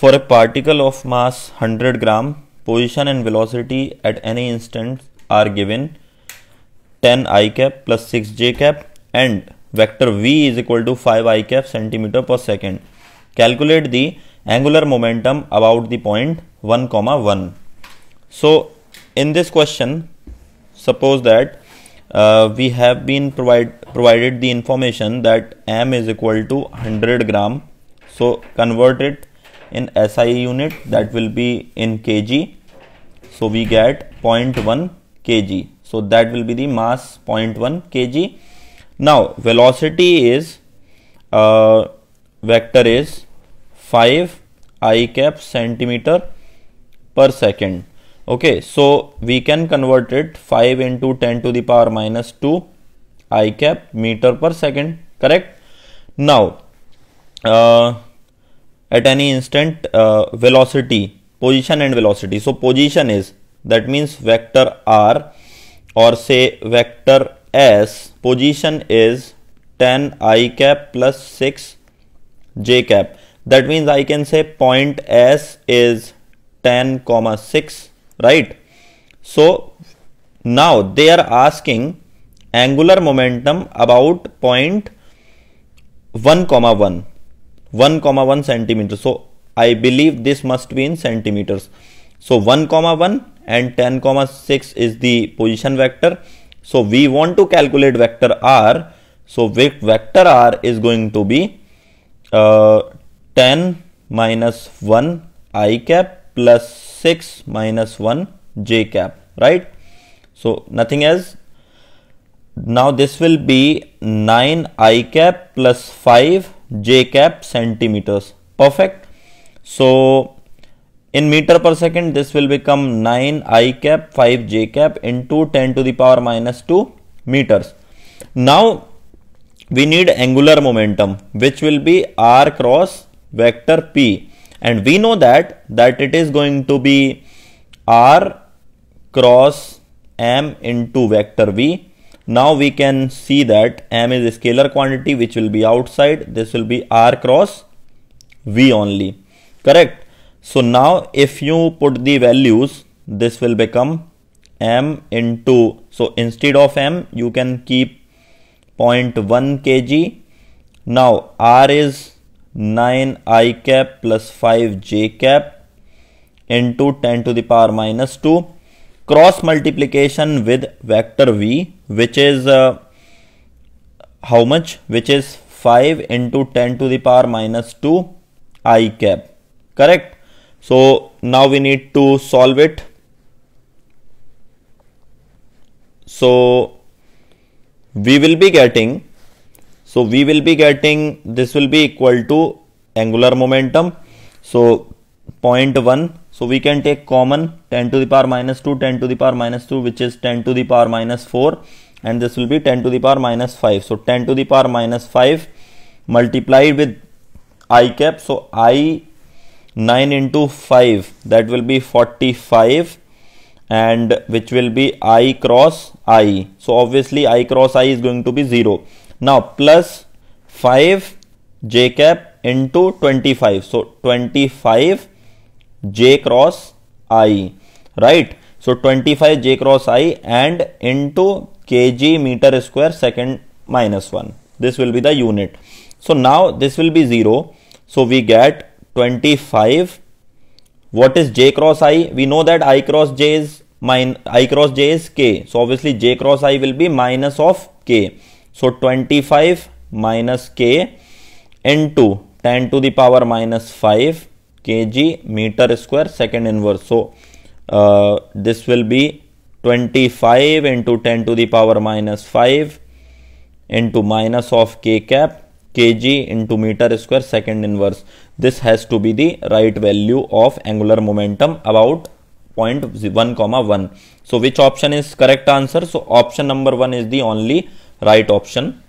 For a particle of mass 100 gram, position and velocity at any instant are given 10 i cap plus 6 j cap and vector v is equal to 5 i cap centimeter per second. Calculate the angular momentum about the point 1 comma 1. So in this question, suppose that uh, we have been provide, provided the information that m is equal to 100 gram. So convert it in SI unit that will be in kg. So we get 0.1 kg. So that will be the mass 0.1 kg. Now velocity is uh, vector is 5 i cap centimeter per second. Okay, so we can convert it 5 into 10 to the power minus 2 i cap meter per second. Correct. Now uh, at any instant uh, velocity position and velocity so position is that means vector r or say vector s position is 10 i cap plus 6 j cap that means i can say point s is 10 comma 6 right so now they are asking angular momentum about point 1 comma 1 1 centimeter so i believe this must be in centimeters so 1 comma 1 and 10 comma 6 is the position vector so we want to calculate vector r so vector r is going to be uh, 10 minus 1 i cap plus 6 minus 1 j cap right so nothing else now this will be 9 i cap plus 5 j cap centimeters perfect so in meter per second this will become 9 i cap 5 j cap into 10 to the power minus 2 meters now we need angular momentum which will be r cross vector p and we know that that it is going to be r cross m into vector v now we can see that M is a scalar quantity which will be outside. This will be R cross V only. Correct. So now if you put the values, this will become M into, so instead of M, you can keep 0.1 kg. Now R is 9 i cap plus 5 j cap into 10 to the power minus 2 cross multiplication with vector v which is uh, how much which is 5 into 10 to the power minus 2 i cap correct so now we need to solve it so we will be getting so we will be getting this will be equal to angular momentum so 0.1 so we can take common 10 to the power minus 2 10 to the power minus 2 which is 10 to the power minus 4 and this will be 10 to the power minus 5 so 10 to the power minus 5 multiplied with i cap so i 9 into 5 that will be 45 and which will be i cross i so obviously i cross i is going to be 0 now plus 5 j cap into 25 so 25 j cross i right so 25 j cross i and into kg meter square second minus 1 this will be the unit so now this will be 0 so we get 25 what is j cross i we know that i cross j is i cross j is k so obviously j cross i will be minus of k so 25 minus k into 10 to the power minus 5 kg meter square second inverse. So uh, this will be 25 into 10 to the power minus 5 into minus of k cap kg into meter square second inverse. This has to be the right value of angular momentum about 0.1 comma 1. So which option is correct answer? So option number 1 is the only right option.